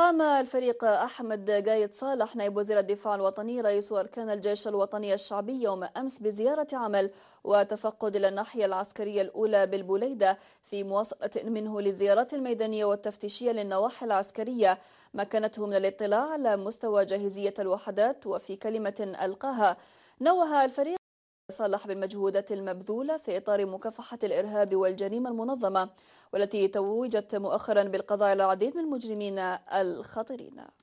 قام الفريق أحمد جايد صالح نائب وزير الدفاع الوطني رئيس أركان الجيش الوطني الشعبي يوم أمس بزيارة عمل وتفقد إلى الناحية العسكرية الأولى بالبليدة في مواصلة منه للزيارات الميدانية والتفتيشية للنواحي العسكرية مكنته من الاطلاع على مستوى جاهزية الوحدات وفي كلمة ألقاها نوه الفريق صالح بالمجهودات المبذولة في إطار مكافحة الإرهاب والجريمة المنظمة والتي توجت مؤخرا بالقضاء على العديد من المجرمين الخطيرين